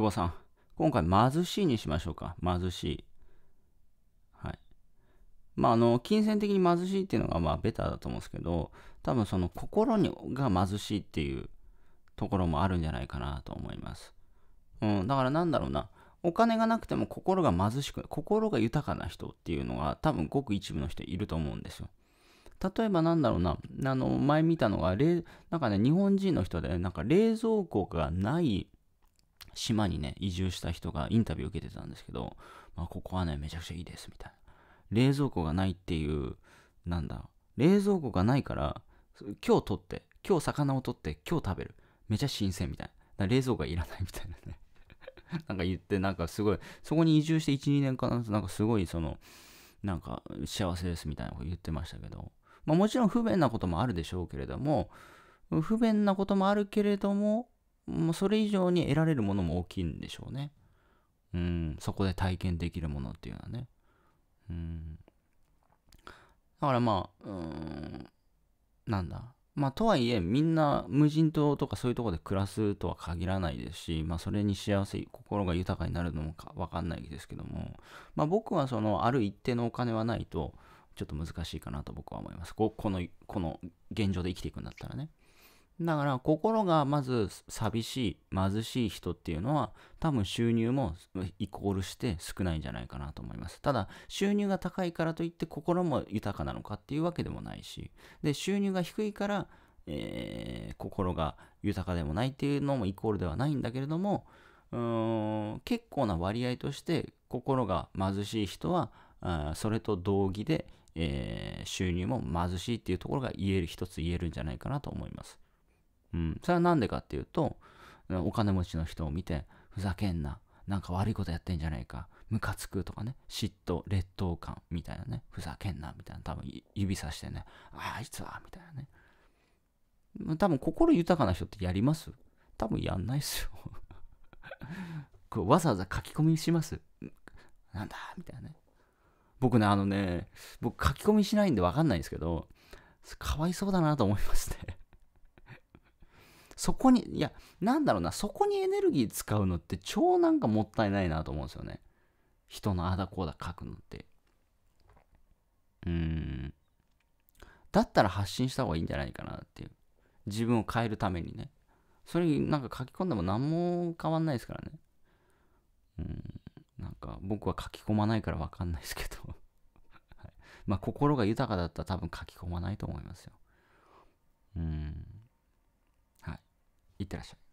久保さん。今回、貧しいにしましょうか。貧しい。はい。まあ、あの、金銭的に貧しいっていうのが、まあ、ベターだと思うんですけど、多分その心にが貧しいっていうところもあるんじゃないかなと思います。うん、だからなんだろうな。お金がなくても心が貧しく、心が豊かな人っていうのが多分ごく一部の人いると思うんですよ。例えばなんだろうな、あの、前見たのが、なんかね、日本人の人で、なんか冷蔵庫がない島にね、移住した人がインタビュー受けてたんですけど、まあ、ここはね、めちゃくちゃいいです、みたいな。冷蔵庫がないっていう、なんだ、冷蔵庫がないから、今日取って、今日魚を取って、今日食べる。めちゃ新鮮みたいな。冷蔵庫がいらないみたいなね なんか言って、なんかすごい、そこに移住して1、2年かな、なんかすごい、その、なんか幸せですみたいなこと言ってましたけど、まあもちろん不便なこともあるでしょうけれども、不便なこともあるけれども、もうそれ以上に得られるものも大きいんでしょうね。うん、そこで体験できるものっていうのはね。うん。だからまあ、うん、なんだ。まあ、とはいえ、みんな無人島とかそういうとこで暮らすとは限らないですし、まあ、それに幸せ、心が豊かになるのもか分かんないですけども、まあ、僕はその、ある一定のお金はないと、ちょっと難しいかなと僕は思います。ここの、この現状で生きていくんだったらね。だから心がまず寂しい貧しい人っていうのは多分収入もイコールして少ないんじゃないかなと思いますただ収入が高いからといって心も豊かなのかっていうわけでもないしで収入が低いから、えー、心が豊かでもないっていうのもイコールではないんだけれどもうーん結構な割合として心が貧しい人はあそれと同義で、えー、収入も貧しいっていうところが言える一つ言えるんじゃないかなと思います。うん、それはなんでかっていうと、お金持ちの人を見て、ふざけんな、なんか悪いことやってんじゃないか、ムカつくとかね、嫉妬、劣等感みたいなね、ふざけんなみたいな、多分指さしてね、ああいつは、みたいなね。多分心豊かな人ってやります多分やんないっすよ こうわざわざ書き込みしますなんだみたいなね。僕ね、あのね、僕書き込みしないんでわかんないんですけど、かわいそうだなと思いますねそこに、いや、なんだろうな、そこにエネルギー使うのって超なんかもったいないなと思うんですよね。人のあだこうだ書くのって。うーん。だったら発信した方がいいんじゃないかなっていう。自分を変えるためにね。それになんか書き込んでも何も変わんないですからね。うん。なんか僕は書き込まないからわかんないですけど はい。まあ心が豊かだったら多分書き込まないと思いますよ。うん。いってらっしゃい。